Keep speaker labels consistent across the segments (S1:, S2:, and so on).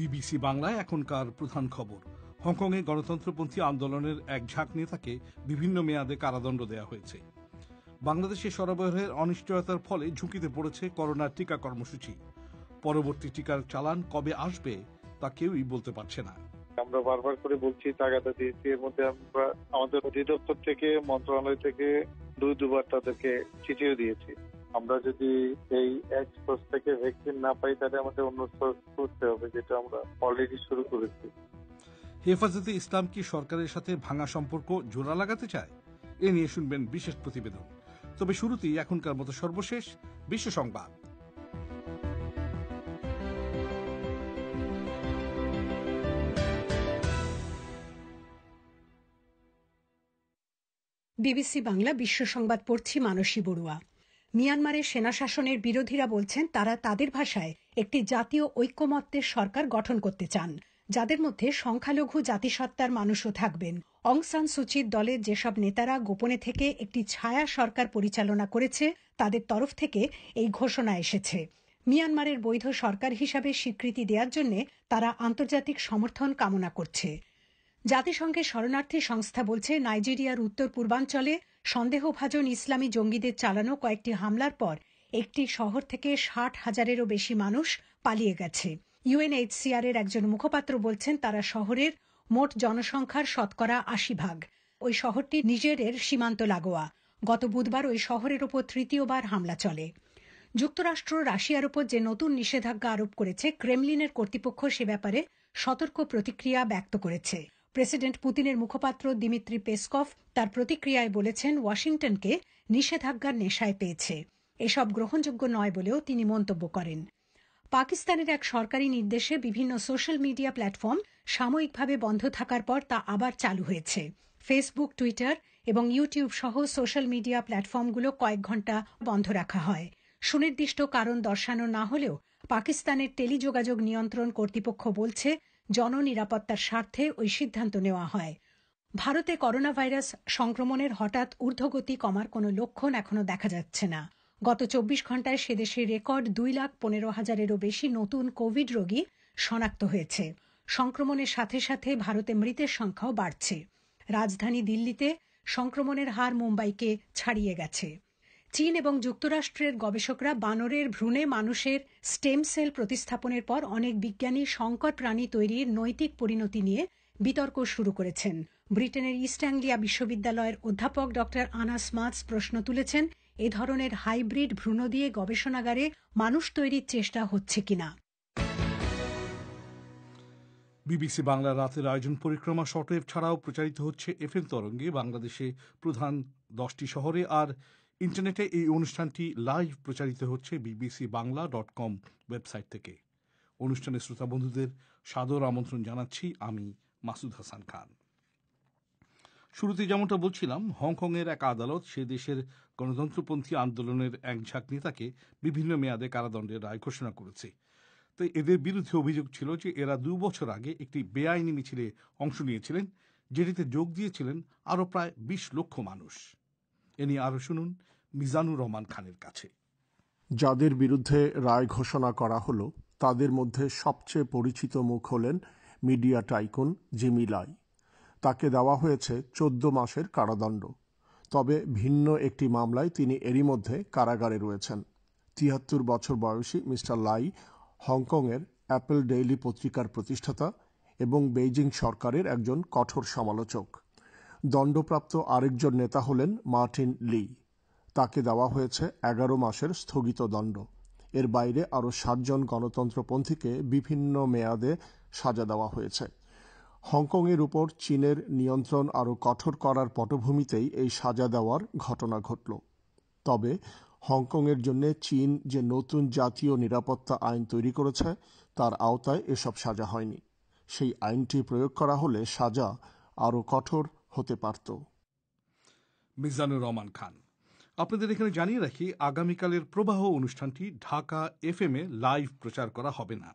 S1: BBC বাংলায় এখনকার প্রধান খবর হংকংয়ে গণতন্ত্রপন্থী আন্দোলনের এক ঝাঁক নেতাকে বিভিন্ন মেয়াদে কারাদণ্ড দেওয়া হয়েছে বাংলাদেশে সরবরাহের অনিশ্চয়তার ফলে ঝুঁকিতে পড়েছে করোনার টিকা কর্মসূচি পরবর্তী টিকার চালান কবে আসবে তা কেউই বলতে পারছে না
S2: আমরা বারবার করে বলছি তাগাদা দিয়েছি এর মধ্যে আমরা আমাদের অধিদপ্তর থেকে মন্ত্রণালয় থেকে দুই দুবার তাদেরকে চিঠিও দিয়েছি আমরা যদি এই এক সোর্স থেকে ভ্যাকসিন না পাই তাহলে আমাদের অন্য সোর্স করতে হবে যেটা আমরা অলরেডি শুরু করেছি
S1: হেফাজতে ইসলাম কি সরকারের সাথে ভাঙা সম্পর্ক জোড়া লাগাতে চায় এ নিয়ে শুনবেন বিশেষ প্রতিবেদন তবে শুরুতেই এখনকার মতো সর্বশেষ বিশ্ব সংবাদ
S3: বিবিসি বাংলা বিশ্ব সংবাদ পড়ছি মানসী বড়ুয়া মিয়ানমারের সেনাশাসনের বিরোধীরা বলছেন তারা তাদের ভাষায় একটি জাতীয় ঐক্যমত্যের সরকার গঠন করতে চান যাদের মধ্যে সংখ্যালঘু জাতিসত্তার মানুষও থাকবেন অংসান সুচির দলের যেসব নেতারা গোপনে থেকে একটি ছায়া সরকার পরিচালনা করেছে তাদের তরফ থেকে এই ঘোষণা এসেছে মিয়ানমারের বৈধ সরকার হিসাবে স্বীকৃতি দেওয়ার জন্য তারা আন্তর্জাতিক সমর্থন কামনা করছে জাতিসংঘের শরণার্থী সংস্থা বলছে নাইজেরিয়ার উত্তর পূর্বাঞ্চলে সন্দেহভাজন ইসলামী জঙ্গিদের চালানো কয়েকটি হামলার পর একটি শহর থেকে ষাট হাজারেরও বেশি মানুষ পালিয়ে গেছে ইউএনএইচসিআর এর একজন মুখপাত্র বলছেন তারা শহরের মোট জনসংখ্যার শতকরা আশি ভাগ ওই শহরটি নিজেরের সীমান্ত লাগোয়া গত বুধবার ওই শহরের ওপর তৃতীয়বার হামলা চলে যুক্তরাষ্ট্র রাশিয়ার ওপর যে নতুন নিষেধাজ্ঞা আরোপ করেছে ক্রেমলিনের কর্তৃপক্ষ সে ব্যাপারে সতর্ক প্রতিক্রিয়া ব্যক্ত করেছে প্রেসিডেন্ট পুতিনের মুখপাত্র দিমিত্রি পেসকফ তার প্রতিক্রিয়ায় বলেছেন ওয়াশিংটনকে নিষেধাজ্ঞার নেশায় পেয়েছে এসব গ্রহণযোগ্য নয় বলেও তিনি মন্তব্য করেন পাকিস্তানের এক সরকারি নির্দেশে বিভিন্ন সোশ্যাল মিডিয়া প্ল্যাটফর্ম সাময়িকভাবে বন্ধ থাকার পর তা আবার চালু হয়েছে ফেসবুক টুইটার এবং ইউটিউব সহ সোশ্যাল মিডিয়া প্ল্যাটফর্মগুলো কয়েক ঘন্টা বন্ধ রাখা হয় সুনির্দিষ্ট কারণ দর্শানো না হলেও পাকিস্তানের টেলিযোগাযোগ নিয়ন্ত্রণ কর্তৃপক্ষ বলছে জননিরাপত্তার স্বার্থে ওই সিদ্ধান্ত নেওয়া হয় ভারতে করোনা ভাইরাস সংক্রমণের হঠাৎ ঊর্ধ্বগতি কমার কোনো লক্ষণ এখনও দেখা যাচ্ছে না গত চব্বিশ ঘন্টায় সেদেশে রেকর্ড দুই লাখ পনেরো হাজারেরও বেশি নতুন কোভিড রোগী শনাক্ত হয়েছে সংক্রমণের সাথে সাথে ভারতে মৃতের সংখ্যাও বাড়ছে রাজধানী দিল্লিতে সংক্রমণের হার মুম্বাইকে ছাড়িয়ে গেছে চীন এবং যুক্তরাষ্ট্রের গবেষকরা বানরের ভ্রূণে মানুষের স্টেম সেল প্রতিস্থাপনের পর অনেক বিজ্ঞানী সংকট প্রাণী তৈরির নৈতিক পরিণতি নিয়ে বিতর্ক শুরু করেছেন ব্রিটেনের ইস্ট অ্যাংলিয়া বিশ্ববিদ্যালয়ের অধ্যাপক ডক্টর আনাস মাস প্রশ্ন তুলেছেন এ ধরনের হাইব্রিড ভ্রূণ দিয়ে গবেষণাগারে মানুষ তৈরির চেষ্টা হচ্ছে কিনা
S1: বিবিসি বাংলা রাতের আয়োজন পরিক্রমা শর্টওয়েভ ছাড়াও প্রচারিত হচ্ছে এফএম তরঙ্গে বাংলাদেশে প্রধান দশটি শহরে আর ইন্টারনেটে এই অনুষ্ঠানটি লাইভ প্রচারিত হচ্ছে BBC Bangla dot com website থেকে অনুষ্ঠানে শ্রোতা বন্ধুদের সাদর আমন্ত্রণ জানাচ্ছি আমি মাসুদ হাসান খান শুরুতে যেমনটা বলছিলাম হংকংয়ের এক আদালত সে দেশের গণতন্ত্রপন্থী আন্দোলনের এক ঝাঁক নেতাকে বিভিন্ন মেয়াদে কারাদণ্ডের রায় ঘোষণা করেছে তো এদের বিরুদ্ধে অভিযোগ ছিল যে এরা দু বছর আগে একটি বেআইনি মিছিলে অংশ নিয়েছিলেন যেটিতে যোগ দিয়েছিলেন আরও প্রায় বিশ লক্ষ মানুষ এ নিয়ে আরও শুনুন মিজানুর রহমান খানের কাছে
S4: যাদের বিরুদ্ধে রায় ঘোষণা করা হলো তাদের মধ্যে সবচেয়ে পরিচিত মুখ হলেন মিডিয়া টাইকুন জিমি লাই তাকে দেওয়া হয়েছে চোদ্দ মাসের কারাদণ্ড তবে ভিন্ন একটি মামলায় তিনি এরই মধ্যে কারাগারে রয়েছেন তিয়াত্তর বছর বয়সী মিস্টার লাই হংকংয়ের অ্যাপেল ডেইলি পত্রিকার প্রতিষ্ঠাতা এবং বেইজিং সরকারের একজন কঠোর সমালোচক দণ্ডপ্রাপ্ত আরেকজন নেতা হলেন মার্টিন লি তাকে দেওয়া হয়েছে এগারো মাসের স্থগিত দণ্ড এর বাইরে আরও সাতজন গণতন্ত্রপন্থীকে বিভিন্ন মেয়াদে সাজা দেওয়া হয়েছে হংকংয়ের উপর চীনের নিয়ন্ত্রণ আরও কঠোর করার পটভূমিতেই এই সাজা দেওয়ার ঘটনা ঘটল তবে হংকংয়ের জন্য চীন যে নতুন জাতীয় নিরাপত্তা আইন তৈরি করেছে তার আওতায় এসব সাজা হয়নি সেই আইনটি প্রয়োগ করা হলে সাজা আরও কঠোর হতে পারত
S1: মিজানুর রহমান খান আপনাদের এখানে জানিয়ে রাখি আগামীকালের প্রবাহ অনুষ্ঠানটি ঢাকা এফ এম এ লাইভ প্রচার করা হবে না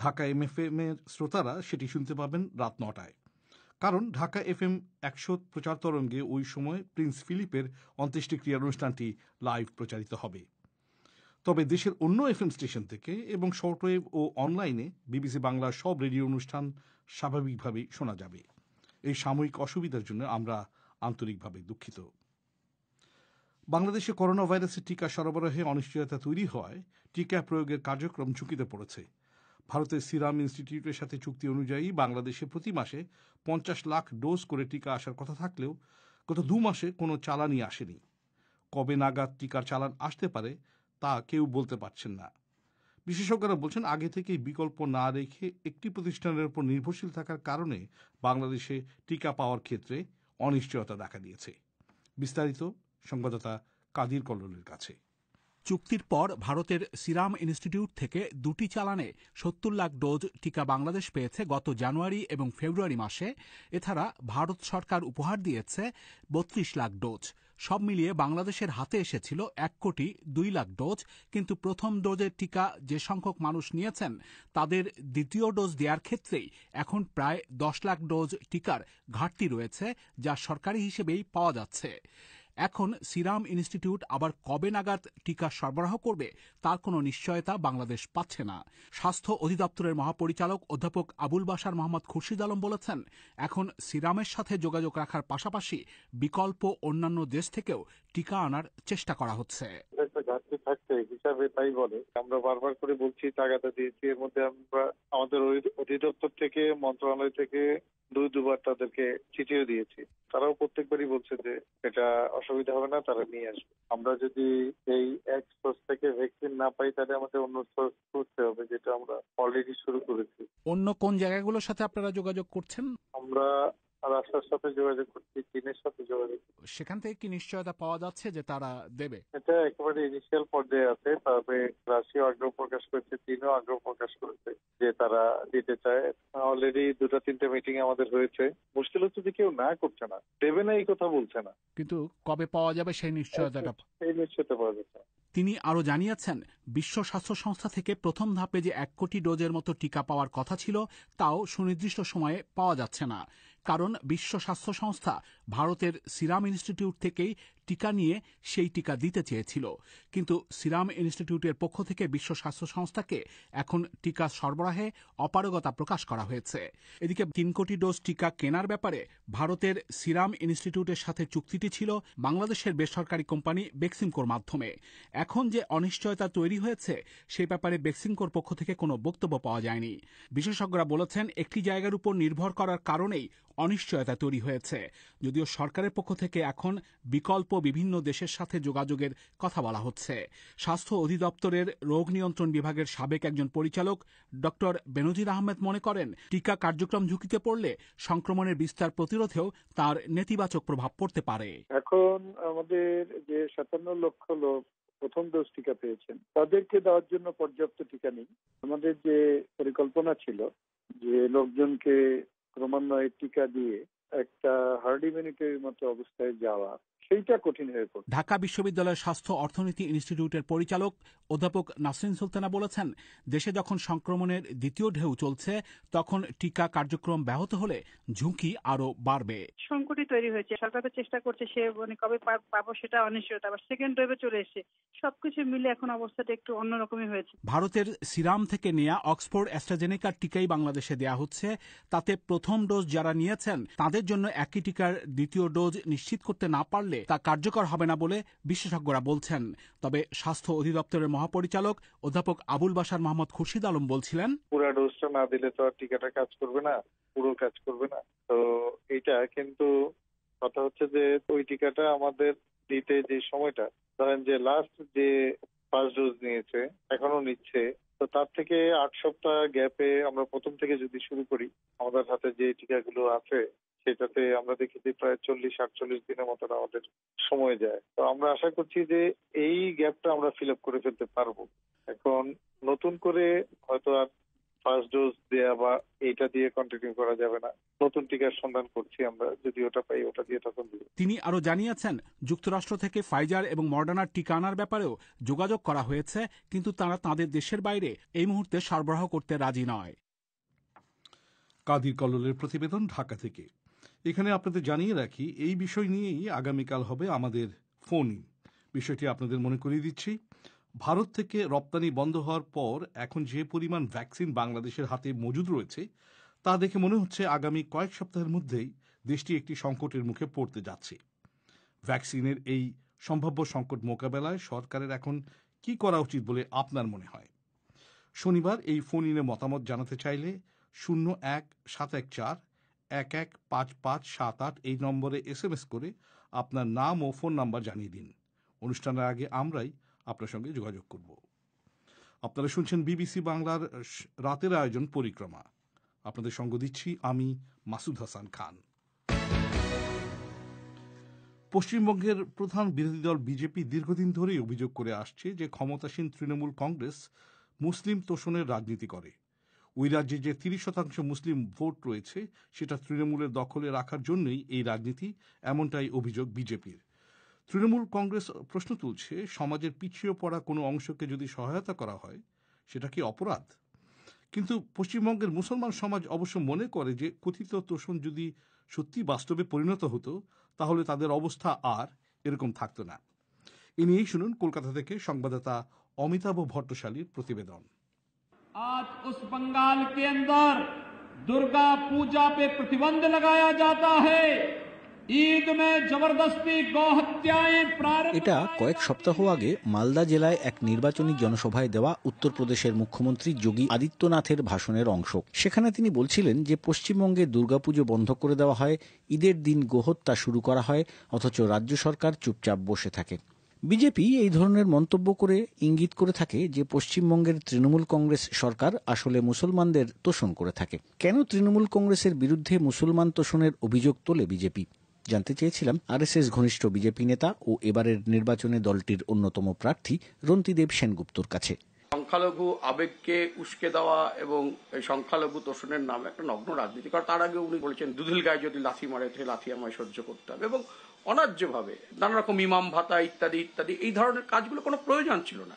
S1: ঢাকা এম এফ এম এর শ্রোতারা সেটি শুনতে পাবেন রাত নটায় কারণ ঢাকা এফ এম একশো প্রচার তরঙ্গে ওই সময় প্রিন্স ফিলিপের অন্ত্যেষ্টিক্রিয়ার অনুষ্ঠানটি লাইভ প্রচারিত হবে তবে দেশের অন্য এফ এম স্টেশন থেকে এবং শর্টওয়েভ ও অনলাইনে বিবিসি বাংলার সব রেডিও অনুষ্ঠান স্বাভাবিকভাবেই শোনা যাবে এই সাময়িক অসুবিধার জন্য আমরা আন্তরিকভাবে দুঃখিত বাংলাদেশে করোনা ভাইরাসের টিকা সরবরাহে অনিশ্চয়তা তৈরি হয় টিকা প্রয়োগের কার্যক্রম ঝুঁকিতে পড়েছে ভারতের সিরাম ইনস্টিটিউটের সাথে চুক্তি অনুযায়ী বাংলাদেশে প্রতি মাসে পঞ্চাশ লাখ ডোজ করে টিকা আসার কথা থাকলেও গত দু মাসে কোনো চালানই আসেনি কবে নাগাদ টিকার চালান আসতে পারে তা কেউ বলতে পারছেন না বিশেষজ্ঞরা বলছেন আগে থেকেই বিকল্প না রেখে একটি প্রতিষ্ঠানের উপর নির্ভরশীল থাকার কারণে বাংলাদেশে টিকা পাওয়ার ক্ষেত্রে অনিশ্চয়তা দেখা দিয়েছে বিস্তারিত
S5: সংবাদদাতা কাদির কল্লোলের কাছে চুক্তির পর ভারতের সিরাম ইনস্টিটিউট থেকে দুটি চালানে সত্তর লাখ ডোজ টিকা বাংলাদেশ পেয়েছে গত জানুয়ারি এবং ফেব্রুয়ারি মাসে এছাড়া ভারত সরকার উপহার দিয়েছে বত্রিশ লাখ ডোজ সব মিলিয়ে বাংলাদেশের হাতে এসেছিল এক কোটি দুই লাখ ডোজ কিন্তু প্রথম ডোজের টিকা যে সংখ্যক মানুষ নিয়েছেন তাদের দ্বিতীয় ডোজ দেওয়ার ক্ষেত্রেই এখন প্রায় দশ লাখ ডোজ টিকার ঘাটতি রয়েছে যা সরকারি হিসেবেই পাওয়া যাচ্ছে এখন সিরাম ইনস্টিটিউট আবার কবে নাগাদ টিকা সরবরাহ করবে তার কোনো নিশ্চয়তা বাংলাদেশ পাচ্ছে না স্বাস্থ্য অধিদপ্তরের মহাপরিচালক অধ্যাপক আবুল বাসার মোহাম্মদ খুরশিদ আলম বলেছেন এখন সিরামের সাথে যোগাযোগ রাখার পাশাপাশি বিকল্প অন্যান্য দেশ থেকেও টিকা আনার চেষ্টা করা হচ্ছে
S2: ঘাটতি থাকছে হিসাবে তাই বলে আমরা বারবার করে বলছি তাগাদা দিয়েছি এর মধ্যে আমরা আমাদের অধিদপ্তর থেকে মন্ত্রণালয় থেকে দুই দুবার তাদেরকে চিঠিও দিয়েছি তারাও প্রত্যেকবারই বলছে যে এটা অসুবিধা হবে না তারা নিয়ে আসবে আমরা যদি এই এক সোর্স থেকে ভ্যাকসিন না পাই তাহলে আমাদের অন্য সোর্স করতে হবে যেটা আমরা অলরেডি শুরু করেছি
S5: অন্য কোন জায়গাগুলোর সাথে আপনারা যোগাযোগ করছেন
S2: আমরা রাস্তার সাথে যোগাযোগ করছি চীনের সাথে যোগাযোগ
S5: সেখান থেকে কি নিশ্চয়তা পাওয়া যাচ্ছে যে তারা দেবে
S2: এটা একেবারে ইনিশিয়াল পর্যায়ে আছে তবে রাশিয়া আগ্রহ প্রকাশ করেছে চীনও আগ্রহ প্রকাশ করেছে যে তারা দিতে চায় অলরেডি দুটো তিনটে মিটিং আমাদের হয়েছে মুশকিল হচ্ছে যে কেউ না করছে না দেবে না এই কথা বলছে না
S5: কিন্তু কবে পাওয়া যাবে সেই নিশ্চয়তাটা সেই
S2: আচ্ছা, নিশ্চয়তা পাওয়া যাচ্ছে
S5: তিনি আরো জানিয়েছেন বিশ্ব স্বাস্থ্য সংস্থা থেকে প্রথম ধাপে যে এক কোটি ডোজের মতো টিকা পাওয়ার কথা ছিল তাও সুনির্দিষ্ট সময়ে পাওয়া যাচ্ছে না কারণ বিশ্ব স্বাস্থ্য সংস্থা ভারতের সিরাম ইনস্টিটিউট থেকেই টিকা নিয়ে সেই টিকা দিতে চেয়েছিল কিন্তু সিরাম ইনস্টিটিউটের পক্ষ থেকে বিশ্ব স্বাস্থ্য সংস্থাকে এখন টিকা সরবরাহে অপারগতা প্রকাশ করা হয়েছে এদিকে তিন কোটি ডোজ টিকা কেনার ব্যাপারে ভারতের সিরাম ইনস্টিটিউটের সাথে চুক্তিটি ছিল বাংলাদেশের বেসরকারি কোম্পানি বেক্সিমকোর মাধ্যমে এখন যে অনিশ্চয়তা তৈরি হয়েছে সে ব্যাপারে বেক্সিমকোর পক্ষ থেকে কোনো বক্তব্য পাওয়া যায়নি বিশেষজ্ঞরা বলেছেন একটি জায়গার উপর নির্ভর করার কারণেই অনিশ্চয়তা তৈরি হয়েছে যদিও সরকারের পক্ষ থেকে এখন বিকল্প বিভিন্ন দেশের সাথে যোগাযোগের কথা বলা হচ্ছে স্বাস্থ্য অধিদপ্তরের রোগ নিয়ন্ত্রণ বিভাগের সাবেক একজন পরিচালক ড বেনজির আহমেদ মনে করেন টিকা কার্যক্রম ঝুঁকিতে পড়লে সংক্রমণের বিস্তার প্রতিরোধেও তার নেতিবাচক প্রভাব পড়তে পারে
S6: এখন আমাদের যে সাতান্ন লক্ষ লোক প্রথম ডোজ টিকা পেয়েছেন তাদেরকে দেওয়ার জন্য পর্যাপ্ত টিকা নেই আমাদের যে পরিকল্পনা ছিল যে লোকজনকে ক্রমান্বয়ে টিকা দিয়ে একটা হার্ড ইমিউনিটির মতো অবস্থায় যাওয়া সেইটা কঠিন হয়ে
S5: পড়ে ঢাকা বিশ্ববিদ্যালয়ের স্বাস্থ্য অর্থনীতি ইনস্টিটিউটের পরিচালক অধ্যাপক নাসরিন সুলতানা বলেছেন দেশে যখন সংক্রমণের দ্বিতীয় ঢেউ চলছে তখন টিকা কার্যক্রম ব্যাহত হলে ঝুঁকি আরো বাড়বে
S7: সংকটই তৈরি হয়েছে সরকার চেষ্টা করছে সে মানে কবে পাবো সেটা অনিশ্চয়তা আবার সেকেন্ড ওয়েভে চলে এসে সবকিছু মিলে এখন অবস্থাটা একটু অন্যরকমই হয়েছে
S5: ভারতের সিরাম থেকে নেয়া অক্সফোর্ড অ্যাস্ট্রাজেনেকার টিকাই বাংলাদেশে দেয়া হচ্ছে তাতে প্রথম ডোজ যারা নিয়েছেন তাদের জন্য একই টিকার দ্বিতীয় ডোজ নিশ্চিত করতে না পারলে করলে তা কার্যকর হবে না বলে বিশেষজ্ঞরা বলছেন তবে স্বাস্থ্য অধিদপ্তরের মহাপরিচালক অধ্যাপক আবুল বাসার মোহাম্মদ খুরশিদ আলম বলছিলেন
S2: পুরো ডোজটা না দিলে তো আর টিকাটা কাজ করবে না পুরো কাজ করবে না তো এটা কিন্তু কথা হচ্ছে যে ওই টিকাটা আমাদের দিতে যে সময়টা ধরেন যে লাস্ট যে ফার্স্ট ডোজ নিয়েছে এখনো নিচ্ছে তো তার থেকে আট সপ্তাহ গ্যাপে আমরা প্রথম থেকে যদি শুরু করি আমাদের হাতে যে টিকাগুলো আছে সেটাতে আমরা দেখি যে প্রায় চল্লিশ আটচল্লিশ দিনের মতন আমাদের সময় যায় তো আমরা আশা করছি যে এই গ্যাপটা আমরা ফিল আপ করে ফেলতে পারবো এখন নতুন করে হয়তো আর ফার্স্ট ডোজ দেয়া বা এটা দিয়ে কন্টিনিউ করা যাবে না নতুন টিকার সন্ধান করছি আমরা যদি ওটা পাই ওটা দিয়ে তখন দিব
S5: তিনি আরো জানিয়েছেন যুক্তরাষ্ট্র থেকে ফাইজার এবং মডার্নার টিকা আনার ব্যাপারেও যোগাযোগ করা হয়েছে কিন্তু তারা তাদের দেশের বাইরে এই মুহূর্তে সরবরাহ করতে রাজি নয়
S1: কাদির কল্লোলের প্রতিবেদন ঢাকা থেকে এখানে আপনাদের জানিয়ে রাখি এই বিষয় নিয়েই আগামীকাল হবে আমাদের ফোন বিষয়টি আপনাদের মনে করিয়ে দিচ্ছি ভারত থেকে রপ্তানি বন্ধ হওয়ার পর এখন যে পরিমাণ ভ্যাকসিন বাংলাদেশের হাতে মজুদ রয়েছে তা দেখে মনে হচ্ছে আগামী কয়েক সপ্তাহের মধ্যেই দেশটি একটি সংকটের মুখে পড়তে যাচ্ছে ভ্যাকসিনের এই সম্ভাব্য সংকট মোকাবেলায় সরকারের এখন কি করা উচিত বলে আপনার মনে হয় শনিবার এই ফোন ইনে মতামত জানাতে চাইলে শূন্য এক সাত এক চার এক এক পাঁচ পাঁচ সাত আট এই নম্বরে এস এম এস করে আপনার নাম ও ফোন নাম্বার জানিয়ে দিন অনুষ্ঠানের আগে আমরাই আপনার সঙ্গে যোগাযোগ করব আপনারা শুনছেন বিবিসি বাংলার রাতের আয়োজন পরিক্রমা আপনাদের সঙ্গ দিচ্ছি আমি মাসুদ হাসান খান পশ্চিমবঙ্গের প্রধান বিরোধী দল বিজেপি দীর্ঘদিন ধরেই অভিযোগ করে আসছে যে ক্ষমতাসীন তৃণমূল কংগ্রেস মুসলিম তোষণের রাজনীতি করে ওই রাজ্যে যে তিরিশ শতাংশ মুসলিম ভোট রয়েছে সেটা তৃণমূলের দখলে রাখার জন্যই এই রাজনীতি এমনটাই অভিযোগ বিজেপির তৃণমূল কংগ্রেস প্রশ্ন তুলছে সমাজের পিছিয়ে পড়া কোনো অংশকে যদি সহায়তা করা হয় সেটা কি অপরাধ কিন্তু পশ্চিমবঙ্গের মুসলমান সমাজ অবশ্য মনে করে যে কথিত তোষণ যদি সত্যি বাস্তবে পরিণত হতো তাহলে তাদের অবস্থা আর এরকম থাকতো না এ নিয়েই শুনুন কলকাতা থেকে সংবাদদাতা অমিতাভ ভট্টশালীর প্রতিবেদন
S5: आज उस बंगाल के अंदर दुर्गा पूजा पे प्रतिबंध लगाया जाता है
S8: এটা কয়েক সপ্তাহ আগে মালদা জেলায় এক নির্বাচনী জনসভায় দেওয়া উত্তরপ্রদেশের মুখ্যমন্ত্রী যোগী আদিত্যনাথের ভাষণের অংশ সেখানে তিনি বলছিলেন যে পশ্চিমবঙ্গে দুর্গাপুজো বন্ধ করে দেওয়া হয় ঈদের দিন গোহত্যা শুরু করা হয় অথচ রাজ্য সরকার চুপচাপ বসে থাকে বিজেপি এই ধরনের মন্তব্য করে ইঙ্গিত করে থাকে যে পশ্চিমবঙ্গের তৃণমূল কংগ্রেস সরকার আসলে মুসলমানদের তোষণ করে থাকে কেন তৃণমূল কংগ্রেসের বিরুদ্ধে মুসলমান তোষণের অভিযোগ তোলে বিজেপি জানতে চেয়েছিলাম আরএসএস ঘনিষ্ঠ বিজেপি নেতা ও এবারের নির্বাচনে দলটির অন্যতম প্রার্থী রন্তিদেব সেনগুপ্তর কাছে
S9: সংখ্যালঘু আবেগকে
S5: উস্কে দেওয়া এবং সংখ্যালঘু তোষণের নামে একটা নগ্ন রাজনীতি কারণ তার আগে উনি বলেছেন দুধিল গায়ে যদি লাথি মারে লাথি আমায় সহ্য করতে হবে এবং ভাবে নানা রকম ইমাম ভাতা ইত্যাদি ইত্যাদি এই ধরনের কাজগুলো কোনো প্রয়োজন ছিল না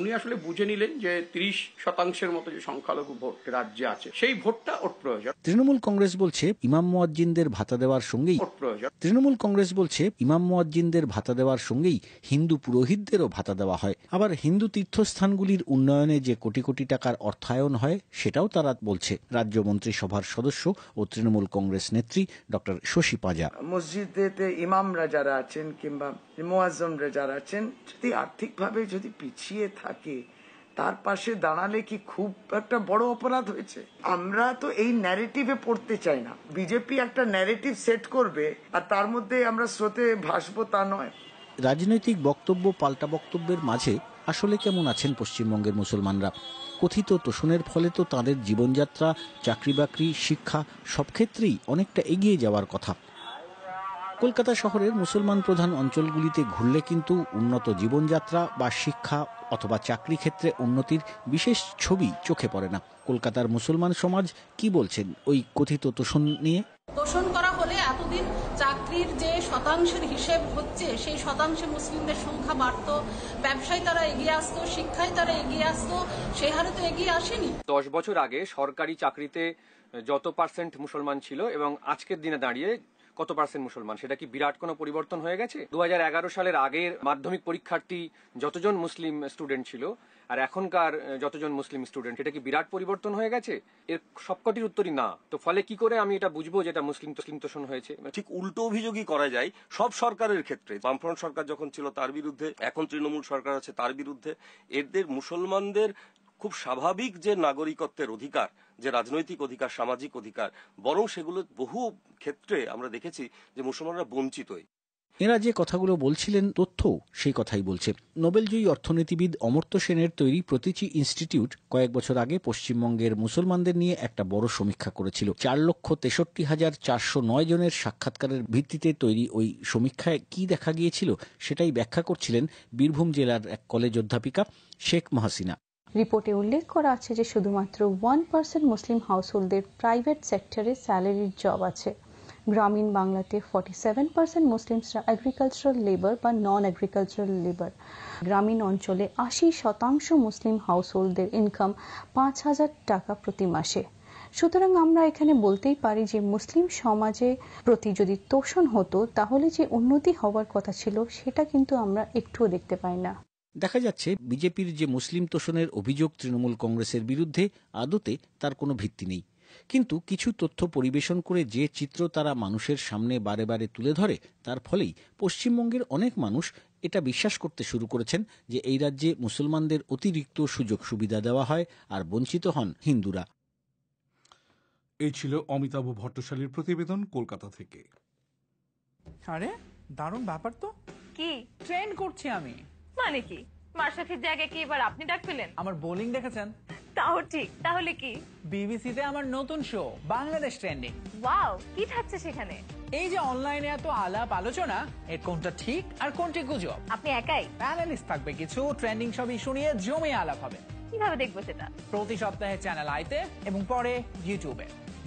S5: উনি আসলে বুঝে নিলেন যে তিরিশ শতাংশের মতো যে সংখ্যালঘু ভোট রাজ্যে আছে সেই ভোটটা ওর প্রয়োজন
S8: তৃণমূল কংগ্রেস বলছে ইমাম মুয়াজ্জিনদের ভাতা দেওয়ার সঙ্গেই প্রয়োজন তৃণমূল কংগ্রেস বলছে ইমাম মুয়াজ্জিনদের ভাতা দেওয়ার সঙ্গেই হিন্দু পুরোহিতদেরও ভাতা দেওয়া হয় আবার হিন্দু তীর্থস্থানগুলির উন্নয়নে যে কোটি কোটি টাকার অর্থায়ন হয় সেটাও তারা বলছে রাজ্য মন্ত্রিসভার সদস্য ও তৃণমূল কংগ্রেস নেত্রী ডক্টর শশী পাজা
S9: মসজিদেতে ইমামরা যারা আছেন কিংবা মোয়াজমরা যারা আছেন যদি আর্থিকভাবে যদি পিছিয়ে থাকে থাকে তার পাশে দাঁড়ালে কি খুব একটা বড় অপরাধ হয়েছে আমরা তো এই ন্যারেটিভে পড়তে চাই না বিজেপি একটা ন্যারেটিভ সেট করবে আর তার মধ্যে আমরা স্রোতে ভাসবো তা নয়
S8: রাজনৈতিক বক্তব্য পাল্টা বক্তব্যের মাঝে আসলে কেমন আছেন পশ্চিমবঙ্গের মুসলমানরা কথিত তোষণের ফলে তো তাদের জীবনযাত্রা চাকরি বাকরি শিক্ষা সব ক্ষেত্রেই অনেকটা এগিয়ে যাওয়ার কথা কলকাতা শহরের মুসলমান প্রধান অঞ্চলগুলিতে ঘুরলে কিন্তু উন্নত জীবনযাত্রা বা শিক্ষা অথবা চাকরি ক্ষেত্রে উন্নতির বিশেষ ছবি চোখে পড়ে না কলকাতার মুসলমান সমাজ কি বলছেন ওই কথিত তোষণ নিয়ে
S3: তোষণ করা হলে এতদিন চাকরির যে শতাংশের হিসেব হচ্ছে সেই শতাংশে মুসলিমদের সংখ্যা বাড়ত ব্যবসায় তারা এগিয়ে আসতো শিক্ষায় তারা এগিয়ে আসতো সে হারে তো
S8: এগিয়ে আসেনি দশ বছর আগে সরকারি চাকরিতে যত পার্সেন্ট মুসলমান ছিল এবং আজকের দিনে দাঁড়িয়ে কত পার্সেন্ট মুসলমান সেটা কি বিরাট কোনো পরিবর্তন হয়ে গেছে দু সালের আগের মাধ্যমিক পরীক্ষার্থী যতজন মুসলিম স্টুডেন্ট ছিল আর এখনকার যতজন মুসলিম স্টুডেন্ট এটা কি বিরাট পরিবর্তন হয়ে গেছে এর সবকটির উত্তরই না তো ফলে কি করে আমি এটা বুঝবো যেটা মুসলিম তসলিম তোষণ হয়েছে ঠিক উল্টো অভিযোগই করা যায় সব সরকারের ক্ষেত্রে বামফ্রন্ট সরকার যখন ছিল
S9: তার বিরুদ্ধে এখন তৃণমূল সরকার আছে তার বিরুদ্ধে এদের মুসলমানদের খুব স্বাভাবিক যে নাগরিকত্বের অধিকার যে রাজনৈতিক অধিকার সামাজিক অধিকার বরং সেগুলো বহু ক্ষেত্রে আমরা দেখেছি যে মুসলমানরা বঞ্চিতই
S8: এরা যে কথাগুলো বলছিলেন তথ্য সেই কথাই বলছে নোবেলজয়ী অর্থনীতিবিদ অমর্ত্য সেনের তৈরি প্রতিচী ইনস্টিটিউট কয়েক বছর আগে পশ্চিমবঙ্গের মুসলমানদের নিয়ে একটা বড় সমীক্ষা করেছিল চার লক্ষ তেষট্টি হাজার চারশো নয় জনের সাক্ষাৎকারের ভিত্তিতে তৈরি ওই সমীক্ষায় কি দেখা গিয়েছিল সেটাই ব্যাখ্যা করছিলেন বীরভূম জেলার এক কলেজ অধ্যাপিকা শেখ মহাসিনা
S3: রিপোর্টে উল্লেখ করা আছে যে শুধুমাত্র ওয়ান পার্সেন্ট মুসলিম হাউসহোল্ডদের প্রাইভেট সেক্টরে স্যালারির জব আছে গ্রামীণ বাংলাতে ফর্টি সেভেন পার্সেন্ট মুসলিমসরা অ্যাগ্রিকালচারাল লেবার বা নন অ্যাগ্রিকালচারাল লেবার গ্রামীণ অঞ্চলে আশি শতাংশ মুসলিম হাউসহোল্ডদের ইনকাম পাঁচ হাজার টাকা প্রতি মাসে সুতরাং আমরা এখানে বলতেই পারি যে মুসলিম সমাজে প্রতি যদি তোষণ হতো তাহলে যে উন্নতি হওয়ার কথা ছিল সেটা কিন্তু আমরা একটুও দেখতে পাই না
S8: দেখা যাচ্ছে বিজেপির যে মুসলিম তোষণের অভিযোগ তৃণমূল কংগ্রেসের বিরুদ্ধে আদতে তার কোনো ভিত্তি নেই কিন্তু কিছু তথ্য পরিবেশন করে যে চিত্র তারা মানুষের সামনে বারে বারে তুলে ধরে তার ফলেই পশ্চিমবঙ্গের অনেক মানুষ এটা বিশ্বাস করতে শুরু করেছেন যে এই রাজ্যে মুসলমানদের অতিরিক্ত সুযোগ সুবিধা দেওয়া হয় আর বঞ্চিত হন হিন্দুরা
S1: এই ছিল অমিতাভ ভট্টশালীর প্রতিবেদন কলকাতা থেকে আরে দারুণ ব্যাপার তো কি ট্রেন করছি আমি
S3: মানে কি মাশরাফির জায়গায় কি এবার আপনি ডাক পেলেন
S1: আমার বোলিং দেখেছেন
S3: তাও ঠিক তাহলে কি বিবিসি তে আমার নতুন শো বাংলাদেশ ট্রেন্ডিং ওয়াও কি থাকছে সেখানে এই যে অনলাইনে এত আলাপ আলোচনা
S5: এর কোনটা ঠিক আর কোনটি গুজব আপনি একাই প্যানেলিস্ট থাকবে কিছু ট্রেন্ডিং সব ইস্যু নিয়ে জমে আলাপ হবে
S3: কিভাবে দেখবো সেটা
S8: প্রতি সপ্তাহে চ্যানেল আইতে এবং পরে ইউটিউবে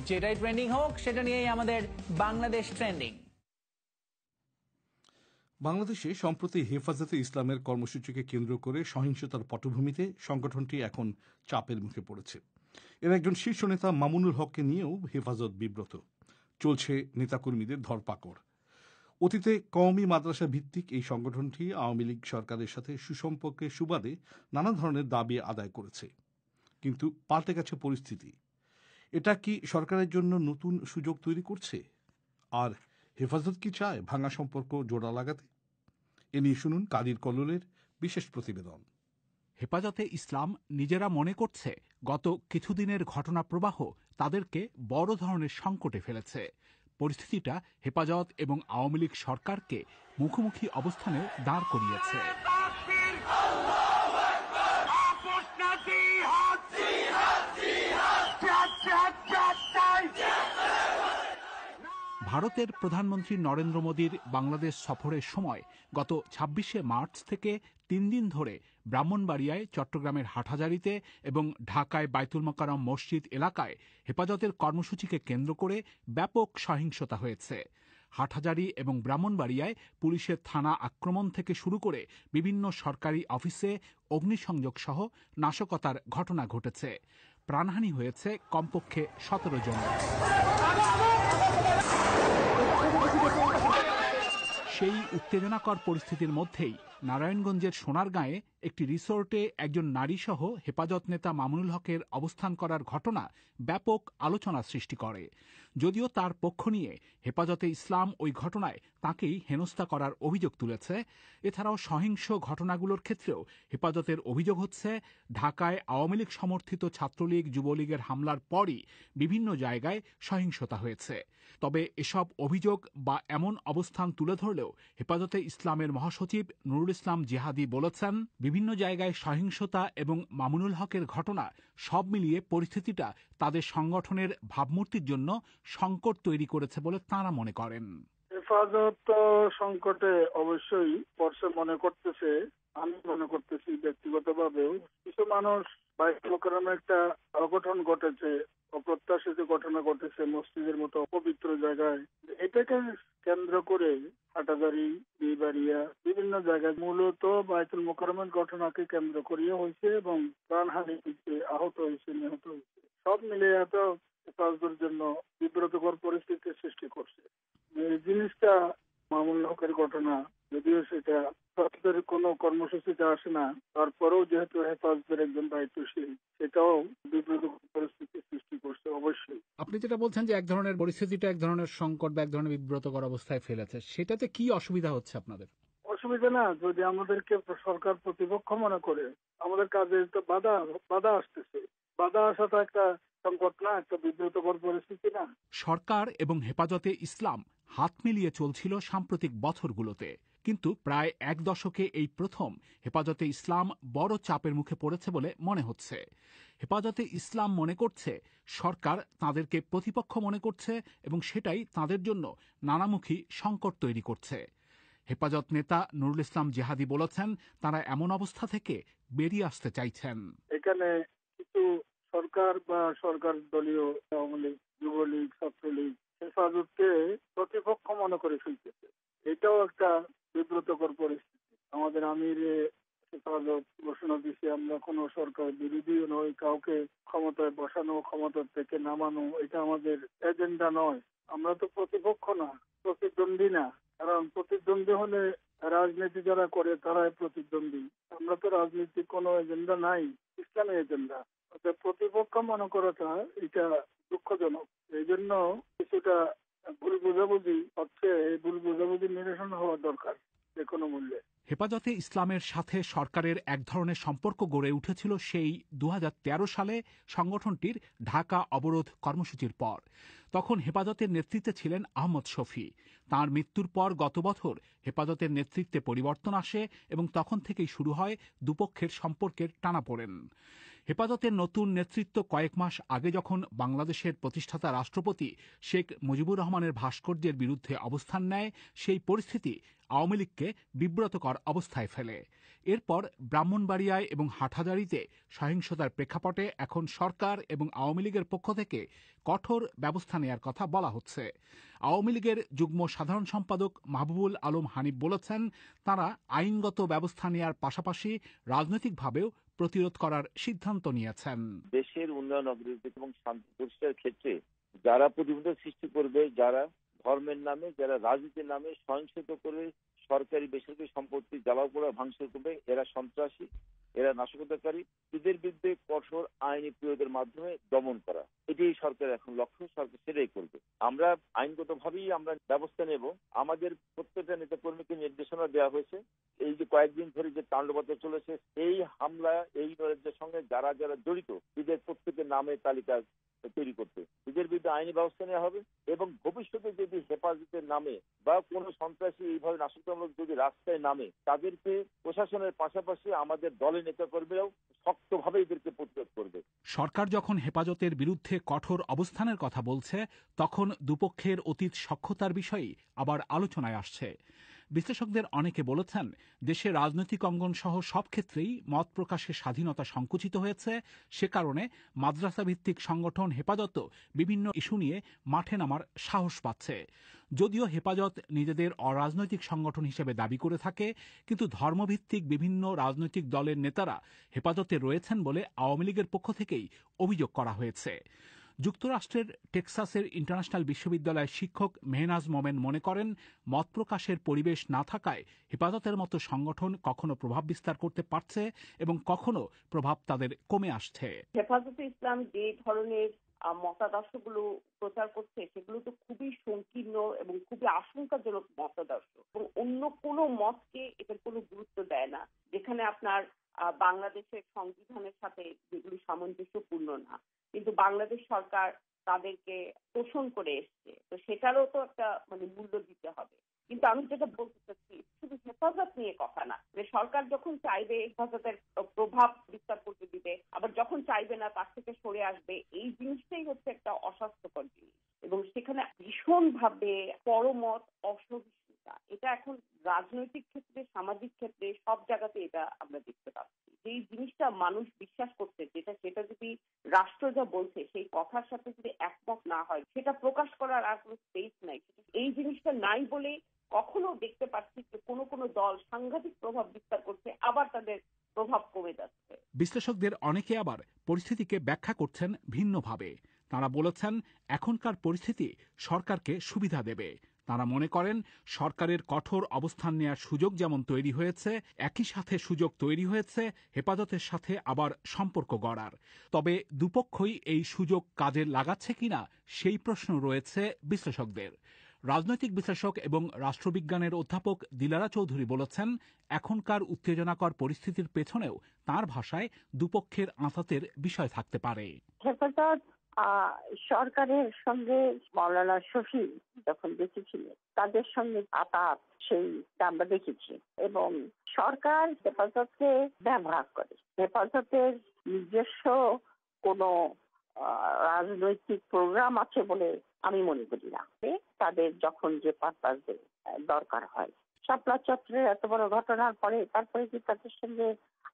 S8: যেটাই ট্রেন্ডিং হোক সেটা নিয়েই আমাদের বাংলাদেশ ট্রেন্ডিং
S1: বাংলাদেশে সম্প্রতি হেফাজতে ইসলামের কর্মসূচিকে কেন্দ্র করে সহিংসতার পটভূমিতে সংগঠনটি এখন চাপের মুখে পড়েছে এর একজন শীর্ষ নেতা মামুনুল হককে নিয়েও হেফাজত বিব্রত চলছে নেতাকর্মীদের ধরপাকড় অতীতে কওমি মাদ্রাসা ভিত্তিক এই সংগঠনটি আওয়ামী লীগ সরকারের সাথে সুসম্পর্কের সুবাদে নানা ধরনের দাবি আদায় করেছে কিন্তু পাল্টে গেছে পরিস্থিতি এটা কি সরকারের জন্য নতুন সুযোগ তৈরি করছে আর হেফাজত কি চায় ভাঙা সম্পর্ক জোড়া লাগাতে এ নিয়ে শুনুন
S5: কাদির কল্লোলের বিশেষ প্রতিবেদন হেফাজতে ইসলাম নিজেরা মনে করছে গত কিছুদিনের ঘটনা প্রবাহ তাদেরকে বড় ধরনের সংকটে ফেলেছে পরিস্থিতিটা হেফাজত এবং আওয়ামী লীগ সরকারকে মুখোমুখি অবস্থানে দাঁড় করিয়েছে ভারতের প্রধানমন্ত্রী নরেন্দ্র মোদীর বাংলাদেশ সফরের সময় গত ছাব্বিশে মার্চ থেকে তিন দিন ধরে ব্রাহ্মণবাড়িয়ায় চট্টগ্রামের হাটহাজারিতে এবং ঢাকায় বাইতুল মোকারম মসজিদ এলাকায় হেফাজতের কর্মসূচিকে কেন্দ্র করে ব্যাপক সহিংসতা হয়েছে হাটহাজারি এবং ব্রাহ্মণবাড়িয়ায় পুলিশের থানা আক্রমণ থেকে শুরু করে বিভিন্ন সরকারি অফিসে অগ্নিসংযোগ সহ নাশকতার ঘটনা ঘটেছে প্রাণহানি হয়েছে কমপক্ষে সতেরো জন সেই উত্তেজনাকর পরিস্থিতির মধ্যেই নারায়ণগঞ্জের সোনারগাঁয়ে একটি রিসোর্টে একজন নারীসহ হেফাজত নেতা মামুনুল হকের অবস্থান করার ঘটনা ব্যাপক আলোচনা সৃষ্টি করে যদিও তার পক্ষ নিয়ে হেফাজতে ইসলাম ওই ঘটনায় তাকেই হেনস্থা করার অভিযোগ তুলেছে এছাড়াও সহিংস ঘটনাগুলোর ক্ষেত্রেও হেফাজতের অভিযোগ হচ্ছে ঢাকায় আওয়ামী লীগ সমর্থিত ছাত্রলীগ যুবলীগের হামলার পরই বিভিন্ন জায়গায় সহিংসতা হয়েছে তবে এসব অভিযোগ বা এমন অবস্থান তুলে ধরলেও হেফাজতে ইসলামের মহাসচিব নুরুল নুরুল ইসলাম জিহাদি বলেছেন বিভিন্ন জায়গায় সহিংসতা এবং মামুনুল হকের ঘটনা সব মিলিয়ে পরিস্থিতিটা তাদের সংগঠনের ভাবমূর্তির জন্য সংকট তৈরি করেছে বলে তারা মনে করেন
S6: হেফাজত সংকটে অবশ্যই পরশে মনে করতেছে আমি মনে করতেছি ব্যক্তিগতভাবেও কিছু মানুষ বাইশ একটা অঘটন ঘটেছে অপ্রত্যাশিত ঘটনা ঘটেছে মসজিদের মতো অপবিত্র জায়গায় এটাকে কেন্দ্র করে হাটাজারি বিবাড়িয়া বিভিন্ন জায়গায় মূলত বায়তুল মোকারমের ঘটনাকে কেন্দ্র করিয়ে হয়েছে এবং প্রাণহানি হয়েছে আহত হয়েছে নিহত হয়েছে সব মিলে এত কাজদের জন্য বিব্রতকর পরিস্থিতির সৃষ্টি করছে এই জিনিসটা মামুল হকের ঘটনা যদিও সেটা হেফাজতের কোন কর্মসূচিতে আসে না তারপরেও যেহেতু হেফাজতের একজন দায়িত্বশীল সেটাও বিব্রত
S5: আপনি যেটা বলছেন যে এক ধরনের পরিস্থিতিটা এক ধরনের সংকট বা এক ধরনের বিব্রতকর অবস্থায় ফেলেছে সেটাতে কি অসুবিধা হচ্ছে আপনাদের
S6: অসুবিধা না যদি আমাদেরকে সরকার প্রতিপক্ষ মনে করে আমাদের কাজে তো বাধা বাধা আসতেছে বাধা আসাটা একটা সংকট না একটা বিব্রতকর পরিস্থিতি না
S5: সরকার এবং হেফাজতে ইসলাম হাত মিলিয়ে চলছিল সাম্প্রতিক বছরগুলোতে কিন্তু প্রায় এক দশকে এই প্রথম হেফাজতে ইসলাম বড় চাপের মুখে পড়েছে বলে মনে হচ্ছে হেফাজতে ইসলাম মনে করছে সরকার তাদেরকে প্রতিপক্ষ মনে করছে এবং সেটাই তাদের জন্য নানামুখী সংকট তৈরি করছে হেফাজত নেতা নুরুল ইসলাম জেহাদি বলেছেন তারা এমন অবস্থা থেকে বেরিয়ে আসতে চাইছেন
S6: এখানে কিছু সরকার বা সরকার দলীয় আওয়ামী লীগ যুবলীগ ছাত্রলীগ হেফাজতকে প্রতিপক্ষ মনে করে ফেলতেছে এটাও একটা বিব্রতকর পরিস্থিতি আমাদের আমির ঘোষণা দিয়েছি আমরা কোন সরকার বিরোধীও নই কাউকে ক্ষমতায় বসানো ক্ষমতা থেকে নামানো এটা আমাদের এজেন্ডা নয় আমরা তো প্রতিপক্ষ না প্রতিদ্বন্দ্বী না কারণ প্রতিদ্বন্দ্বী হলে রাজনীতি যারা করে তারাই প্রতিদ্বন্দ্বী আমরা তো রাজনীতি কোনো এজেন্ডা নাই ইসলামী এজেন্ডা প্রতিপক্ষ মনে করাটা এটা দুঃখজনক এই জন্য কিছুটা ভুল বোঝাবুঝি হচ্ছে এই ভুল বোঝাবুঝি নিরসন হওয়া দরকার যে কোনো মূল্যে
S5: হেফাজতে ইসলামের সাথে সরকারের এক ধরনের সম্পর্ক গড়ে উঠেছিল সেই দু সালে সংগঠনটির ঢাকা অবরোধ কর্মসূচির পর তখন হেফাজতের নেতৃত্বে ছিলেন আহমদ শফি তার মৃত্যুর পর গত বছর হেফাজতের নেতৃত্বে পরিবর্তন আসে এবং তখন থেকেই শুরু হয় দুপক্ষের সম্পর্কের টানাপোড়েন হেফাজতের নতুন নেতৃত্ব কয়েক মাস আগে যখন বাংলাদেশের প্রতিষ্ঠাতা রাষ্ট্রপতি শেখ মুজিবুর রহমানের ভাস্কর্যের বিরুদ্ধে অবস্থান নেয় সেই পরিস্থিতি আওয়ামী লীগকে বিব্রতকর অবস্থায় ফেলে এরপর ব্রাহ্মণবাড়িয়ায় এবং হাটহাজারিতে সহিংসতার প্রেক্ষাপটে এখন সরকার এবং আওয়ামী লীগের পক্ষ থেকে কঠোর ব্যবস্থা নেয়ার কথা বলা হচ্ছে আওয়ামী লীগের যুগ্ম সাধারণ সম্পাদক মাহবুবুল আলম হানিফ বলেছেন তারা আইনগত ব্যবস্থা নেয়ার পাশাপাশি রাজনৈতিকভাবেও প্রতিরোধ করার সিদ্ধান্ত নিয়েছেন
S9: দেশের উন্নয়ন অগ্রগতি এবং শান্তি প্রতিষ্ঠার ক্ষেত্রে যারা প্রতিবন্ধক সৃষ্টি করবে যারা ধর্মের নামে যারা রাজনীতির নামে সহিংসত করে সরকারি বেসরকারি সম্পত্তি জ্বালাও পোড়া ভাঙচুর করবে এরা সন্ত্রাসী এরা নাশকতাকারী এদের বিরুদ্ধে কঠোর আইনি প্রয়োগের মাধ্যমে দমন করা এটি সরকার এখন লক্ষ্য সরকার সেটাই করবে আমরা আইনগত ভাবেই আমরা ব্যবস্থা নেব আমাদের প্রত্যেকটা নেতা কর্মীকে নির্দেশনা দেওয়া হয়েছে এই যে কয়েকদিন ধরে যে তাণ্ডবাদ চলেছে এই হামলা এই নৈরাজ্যের সঙ্গে যারা যারা জড়িত এদের প্রত্যেকের নামে তালিকা তৈরি করতে এদের বিরুদ্ধে আইনি ব্যবস্থা নেওয়া হবে এবং ভবিষ্যতে যদি হেফাজতের নামে বা কোন সন্ত্রাসী এইভাবে নাশকতামূলক যদি রাস্তায় নামে তাদেরকে প্রশাসনের পাশাপাশি আমাদের দলের নেতা কর্মীরাও শক্তভাবে এদেরকে প্রতিরোধ করবে
S5: সরকার যখন হেফাজতের বিরুদ্ধে কঠোর অবস্থানের কথা বলছে তখন দুপক্ষের অতীত সক্ষতার বিষয়ে আবার আলোচনায় আসছে বিশ্লেষকদের অনেকে বলেছেন দেশে রাজনৈতিক অঙ্গন সহ সব ক্ষেত্রেই মত প্রকাশের স্বাধীনতা সংকুচিত হয়েছে সে কারণে মাদ্রাসা ভিত্তিক সংগঠন হেফাজত বিভিন্ন ইস্যু নিয়ে মাঠে নামার সাহস পাচ্ছে যদিও হেফাজত নিজেদের অরাজনৈতিক সংগঠন হিসেবে দাবি করে থাকে কিন্তু ধর্মভিত্তিক বিভিন্ন রাজনৈতিক দলের নেতারা হেফাজতে রয়েছেন বলে আওয়ামী লীগের পক্ষ থেকেই অভিযোগ করা হয়েছে যুক্তরাষ্ট্রের টেক্সাসের ইন্টারন্যাশনাল বিশ্ববিদ্যালয়ের শিক্ষক মেহনাজ মোমেন মনে করেন মত প্রকাশের পরিবেশ না থাকায় হেফাজতের মতো সংগঠন কখনো প্রভাব বিস্তার করতে পারছে এবং কখনো প্রভাব তাদের কমে আসছে
S7: হেফাজতে ইসলাম যে ধরনের মতাদর্শগুলো প্রচার করছে সেগুলো তো খুবই সংকীর্ণ এবং খুবই আশঙ্কাজনক মতাদর্শ এবং অন্য কোন মতকে এটার কোনো গুরুত্ব দেয় না যেখানে আপনার বাংলাদেশের সংবিধানের সাথে যেগুলি সামঞ্জস্যপূর্ণ না কিন্তু বাংলাদেশ সরকার তাদেরকে পোষণ করে এসছে তো সেটারও তো একটা মানে মূল্য দিতে হবে কিন্তু আমি যেটা বলতে চাচ্ছি শুধু হেফাজত নিয়ে কথা না যে সরকার যখন চাইবে হেফাজতের প্রভাব বিস্তার করতে দিবে আবার যখন চাইবে না তার থেকে সরে আসবে এই জিনিসটাই হচ্ছে একটা অস্বাস্থ্যকর জিনিস এবং সেখানে ভীষণভাবে পরমত অসহিষ্ণু একটা এটা এখন রাজনৈতিক ক্ষেত্রে সামাজিক ক্ষেত্রে সব জায়গাতে এটা আমরা দেখতে পাচ্ছি যেই জিনিসটা মানুষ বিশ্বাস করছে যেটা সেটা যদি রাষ্ট্র যা বলছে সেই কথার সাথে যদি একমত না হয় সেটা প্রকাশ করার আর কোনো স্পেস নাই এই জিনিসটা নাই বলে কখনো দেখতে পাচ্ছি যে কোনো কোনো দল সাংঘাতিক প্রভাব বিস্তার করছে আবার তাদের প্রভাব কমে যাচ্ছে
S5: বিশ্লেষকদের অনেকে আবার পরিস্থিতিকে ব্যাখ্যা করছেন ভিন্নভাবে তারা বলেছেন এখনকার পরিস্থিতি সরকারকে সুবিধা দেবে তারা মনে করেন সরকারের কঠোর অবস্থান নেয়ার সুযোগ যেমন তৈরি হয়েছে একই সাথে সুযোগ তৈরি হয়েছে হেফাজতের সাথে আবার সম্পর্ক গড়ার তবে দুপক্ষই এই সুযোগ কাজে লাগাচ্ছে কিনা সেই প্রশ্ন রয়েছে বিশ্লেষকদের রাজনৈতিক বিশ্লেষক এবং রাষ্ট্রবিজ্ঞানের অধ্যাপক দিলারা চৌধুরী বলেছেন এখনকার উত্তেজনাকর পরিস্থিতির পেছনেও তার ভাষায় দুপক্ষের আঁতাতের বিষয় থাকতে পারে
S7: হেফাজত সরকারের সঙ্গে মৌলানা শফি যখন বেঁচে ছিলেন তাদের সঙ্গে আপাত সেই আমরা দেখেছি এবং সরকার হেফাজতকে ব্যবহার করে হেফাজতের নিজস্ব কোন রাজনৈতিক প্রোগ্রাম আছে বলে আমি মনে করি না তাদের যখন যে পারপাস দরকার হয় সাপলা চত্রের এত বড় ঘটনার পরে তারপরে কি তাদের সঙ্গে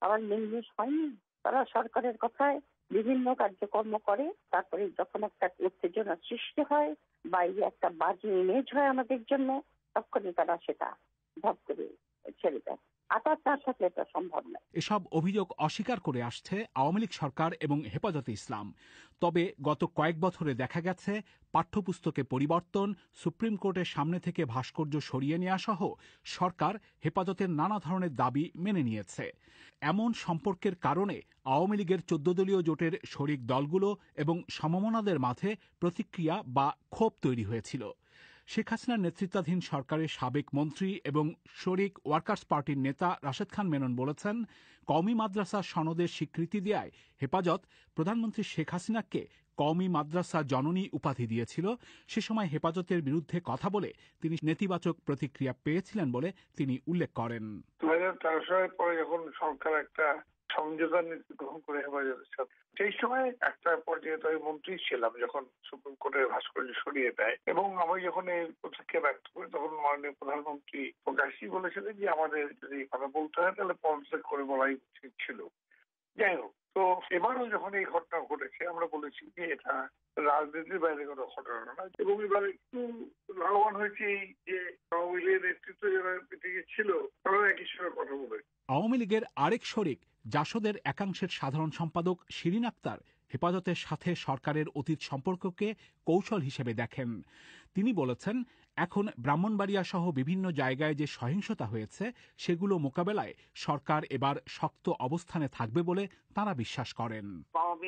S7: আবার মিলমিশ হয়নি তারা সরকারের কথায় বিভিন্ন কার্যকর্ম করে তারপরে যখন একটা উত্তেজনা সৃষ্টি হয় বা এই একটা বাজে ইমেজ হয় আমাদের জন্য তখনই তারা সেটা ধপ করে ছেড়ে দেয় তার
S5: এটা সম্ভব নয় এসব অভিযোগ অস্বীকার করে আসছে আওয়ামী লীগ সরকার এবং হেফাজতে ইসলাম তবে গত কয়েক বছরে দেখা গেছে পাঠ্যপুস্তকে পরিবর্তন সুপ্রিম কোর্টের সামনে থেকে ভাস্কর্য সরিয়ে নেওয়া সহ সরকার হেফাজতের নানা ধরনের দাবি মেনে নিয়েছে এমন সম্পর্কের কারণে আওয়ামী লীগের চোদ্দ দলীয় জোটের শরিক দলগুলো এবং সমমনাদের মাঝে প্রতিক্রিয়া বা ক্ষোভ তৈরি হয়েছিল শেখ হাসিনার নেতৃত্বাধীন সরকারের সাবেক মন্ত্রী এবং শরিক ওয়ার্কার্স পার্টির নেতা রাশেদ খান মেনন বলেছেন কওমি মাদ্রাসা সনদের স্বীকৃতি দেয়ায় হেফাজত প্রধানমন্ত্রী শেখ হাসিনাকে কওমি মাদ্রাসা জননী উপাধি দিয়েছিল সে সময় হেফাজতের বিরুদ্ধে কথা বলে তিনি নেতিবাচক প্রতিক্রিয়া পেয়েছিলেন বলে তিনি উল্লেখ করেন
S6: দু পরে যখন সরকার একটা সংযোজন গ্রহণ করে হেফাজত ইসলাম সেই সময় একটা পর্যায়ে তো আমি মন্ত্রী ছিলাম যখন সুপ্রিম কোর্টের ভাস্কর্য সরিয়ে দেয় এবং আমি যখন এই প্রতিক্রিয়া ব্যক্ত করি তখন মাননীয় প্রধানমন্ত্রী প্রকাশই বলেছিলেন যে আমাদের যদি কথা বলতে হয় তাহলে পদত্যাগ করে বলাই উচিত ছিল যাই হোক তো এবারও যখন এই ঘটনা ঘটেছে আমরা বলেছি যে এটা রাজনীতির বাইরে কোনো ঘটনা না এবং এবার একটু লাভবান হয়েছে এই যে আওয়ামী লীগের নেতৃত্ব যারা ছিল তারা একই সঙ্গে কথা বলে
S5: আওয়ামী লীগের আরেক শরিক জাসদের একাংশের সাধারণ সম্পাদক শিরিন আক্তার হেফাজতের সাথে সরকারের অতীত সম্পর্ককে কৌশল হিসেবে দেখেন তিনি বলেছেন এখন ব্রাহ্মণবাড়িয়া সহ বিভিন্ন জায়গায় যে সহিংসতা হয়েছে সেগুলো মোকাবেলায় সরকার এবার শক্ত অবস্থানে থাকবে বলে তারা বিশ্বাস করেন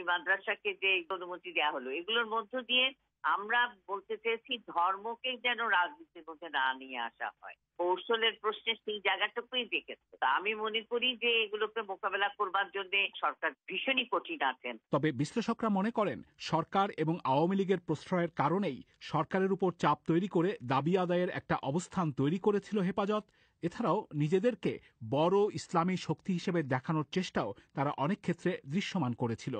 S7: মাদ্রাসাকে যে অনুমতি দেওয়া হলো এগুলোর মধ্য দিয়ে আমরা বলতে চেয়েছি ধর্মকে যেন রাজনীতির মধ্যে না নিয়ে আসা হয় কৌশলের প্রশ্নে সেই জায়গাটুকুই দেখেছে আমি মনে করি যে এগুলোকে মোকাবেলা করবার জন্য সরকার ভীষণই কঠিন আছেন
S5: তবে বিশ্লেষকরা মনে করেন সরকার এবং আওয়ামী লীগের প্রশ্রয়ের কারণেই সরকারের উপর চাপ তৈরি করে দাবি আদায়ের একটা অবস্থান তৈরি করেছিল হেফাজত এছাড়াও নিজেদেরকে বড় ইসলামী শক্তি হিসেবে দেখানোর চেষ্টাও তারা অনেক ক্ষেত্রে দৃশ্যমান করেছিল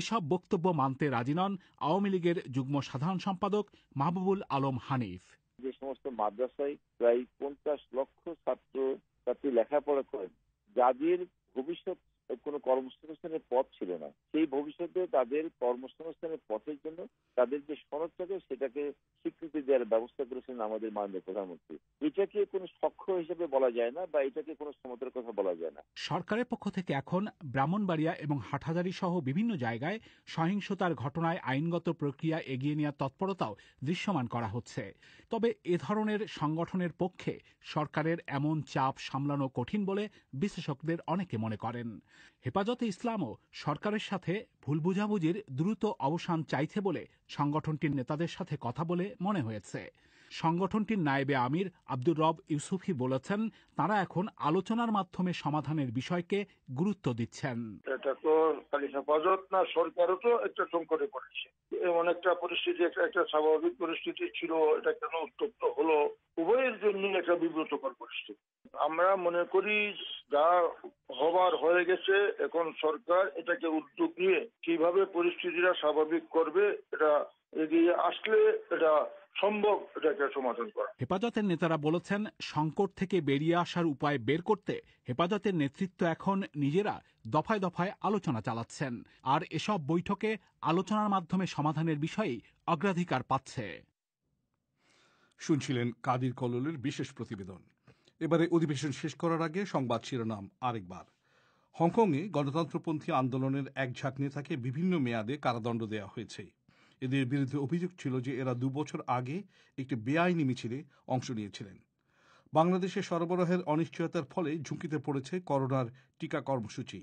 S5: এসব বক্তব্য মানতে রাজি নন আওয়ামী লীগের যুগ্ম সাধারণ সম্পাদক মাহবুবুল আলম হানিফ
S9: যে সমস্ত মাদ্রাসায় প্রায় পঞ্চাশ লক্ষ ছাত্র ছাত্রী লেখাপড়া করেন যাদের ভবিষ্যৎ কোনো কর্মসংস্থানের পথ ছিল না সেই ভবিষ্যতে তাদের কর্মসংস্থানের পথের জন্য তাদের যে থাকে সেটাকে স্বীকৃতি দেওয়ার ব্যবস্থা করেছেন আমাদের মাননীয় প্রধানমন্ত্রী এটাকে কোনো সক্ষ হিসেবে বলা যায় না বা এটাকে কোনো সমতার কথা বলা যায় না
S5: সরকারের পক্ষ থেকে এখন ব্রাহ্মণবাড়িয়া এবং হাটহাজারি সহ বিভিন্ন জায়গায় সহিংসতার ঘটনায় আইনগত প্রক্রিয়া এগিয়ে নেওয়ার তৎপরতাও দৃশ্যমান করা হচ্ছে তবে এ ধরনের সংগঠনের পক্ষে সরকারের এমন চাপ সামলানো কঠিন বলে বিশেষজ্ঞদের অনেকে মনে করেন হেফাজতে ইসলামও সরকারের সাথে ভুল বোঝাবুঝির দ্রুত অবসান চাইছে বলে সংগঠনটির নেতাদের সাথে কথা বলে মনে হয়েছে সংগঠনটির নায়েবে আমির আব্দুর রব ইউসুফি বলেছেন তারা এখন আলোচনার মাধ্যমে সমাধানের বিষয়কে গুরুত্ব দিচ্ছেন
S9: এটা তো খালি হেফাজত না সরকারও তো একটা সংকটে পড়েছে এমন একটা পরিস্থিতি একটা স্বাভাবিক পরিস্থিতি ছিল এটা কেন উত্তপ্ত হলো উভয়ের জন্য একটা বিব্রতকর পরিস্থিতি আমরা মনে করি যা হবার হয়ে গেছে এখন সরকার এটাকে উদ্যোগ নিয়ে কিভাবে পরিস্থিতিটা স্বাভাবিক করবে এটা এগিয়ে আসলে এটা সম্ভব এটাকে সমাধান
S5: করা হেফাজতের নেতারা বলেছেন সংকট থেকে বেরিয়ে আসার উপায় বের করতে হেফাজতের নেতৃত্ব এখন নিজেরা দফায় দফায় আলোচনা চালাচ্ছেন আর এসব বৈঠকে আলোচনার মাধ্যমে সমাধানের বিষয়ে অগ্রাধিকার পাচ্ছে
S1: শুনছিলেন কাদির কললের বিশেষ প্রতিবেদন এবারে অধিবেশন শেষ করার আগে সংবাদ শিরোনাম আরেকবার হংকংয়ে গণতন্ত্রপন্থী আন্দোলনের এক ঝাঁক নেতাকে বিভিন্ন মেয়াদে কারাদণ্ড দেওয়া হয়েছে এদের বিরুদ্ধে অভিযোগ ছিল যে এরা দুবছর আগে একটি বেআইনি মিছিলে অংশ নিয়েছিলেন বাংলাদেশে সরবরাহের অনিশ্চয়তার ফলে ঝুঁকিতে পড়েছে করোনার টিকা কর্মসূচি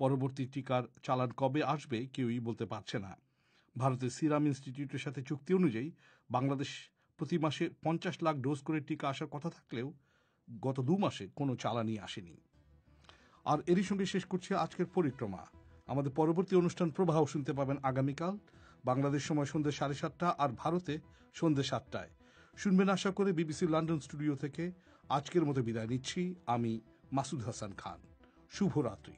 S1: পরবর্তী টিকার চালান কবে আসবে কেউই বলতে পারছে না ভারতের সিরাম ইনস্টিটিউটের সাথে চুক্তি অনুযায়ী বাংলাদেশ প্রতি মাসে পঞ্চাশ লাখ ডোজ করে টিকা আসার কথা থাকলেও গত দু মাসে কোনো চালানি আসেনি আর এরই সঙ্গে শেষ করছে আজকের পরিক্রমা আমাদের পরবর্তী অনুষ্ঠান প্রবাহ শুনতে পাবেন আগামীকাল বাংলাদেশ সময় সন্ধ্যে সাড়ে সাতটা আর ভারতে সন্ধ্যে সাতটায় শুনবেন আশা করে বিবিসি লন্ডন স্টুডিও থেকে আজকের মতো বিদায় নিচ্ছি আমি মাসুদ হাসান খান শুভরাত্রি